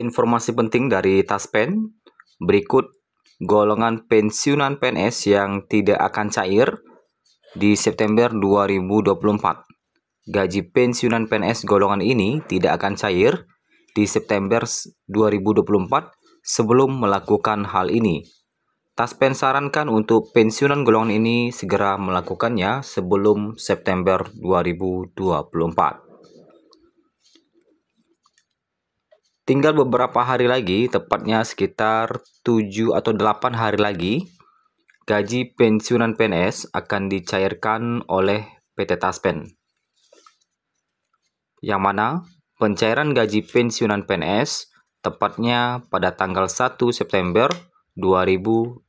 Informasi penting dari Taspen, berikut golongan pensiunan PNS yang tidak akan cair di September 2024. Gaji pensiunan PNS golongan ini tidak akan cair di September 2024 sebelum melakukan hal ini. Taspen sarankan untuk pensiunan golongan ini segera melakukannya sebelum September 2024. Tinggal beberapa hari lagi, tepatnya sekitar 7 atau 8 hari lagi, gaji pensiunan PNS akan dicairkan oleh PT Taspen. Yang mana pencairan gaji pensiunan PNS tepatnya pada tanggal 1 September 2024.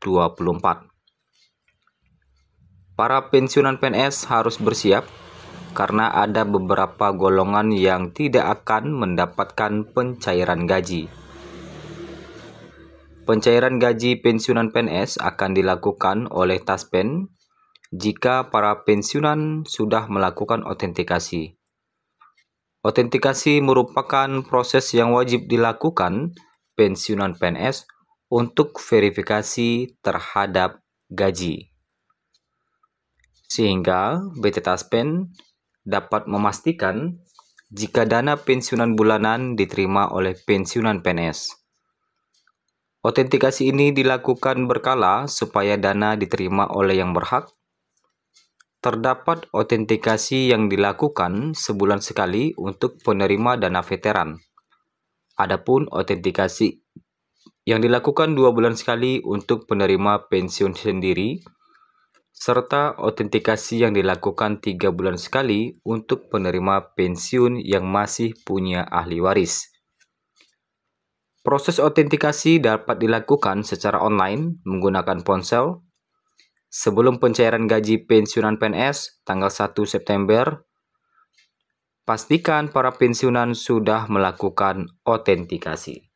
Para pensiunan PNS harus bersiap karena ada beberapa golongan yang tidak akan mendapatkan pencairan gaji. Pencairan gaji pensiunan PNS akan dilakukan oleh Taspen jika para pensiunan sudah melakukan otentikasi. Otentikasi merupakan proses yang wajib dilakukan pensiunan PNS untuk verifikasi terhadap gaji. Sehingga BT Taspen dapat memastikan jika dana pensiunan bulanan diterima oleh pensiunan PNS. Otentikasi ini dilakukan berkala supaya dana diterima oleh yang berhak. Terdapat otentikasi yang dilakukan sebulan sekali untuk penerima dana veteran. Adapun otentikasi yang dilakukan dua bulan sekali untuk penerima pensiun sendiri serta autentikasi yang dilakukan tiga bulan sekali untuk penerima pensiun yang masih punya ahli waris. Proses autentikasi dapat dilakukan secara online menggunakan ponsel. Sebelum pencairan gaji pensiunan PNS tanggal 1 September, pastikan para pensiunan sudah melakukan autentikasi.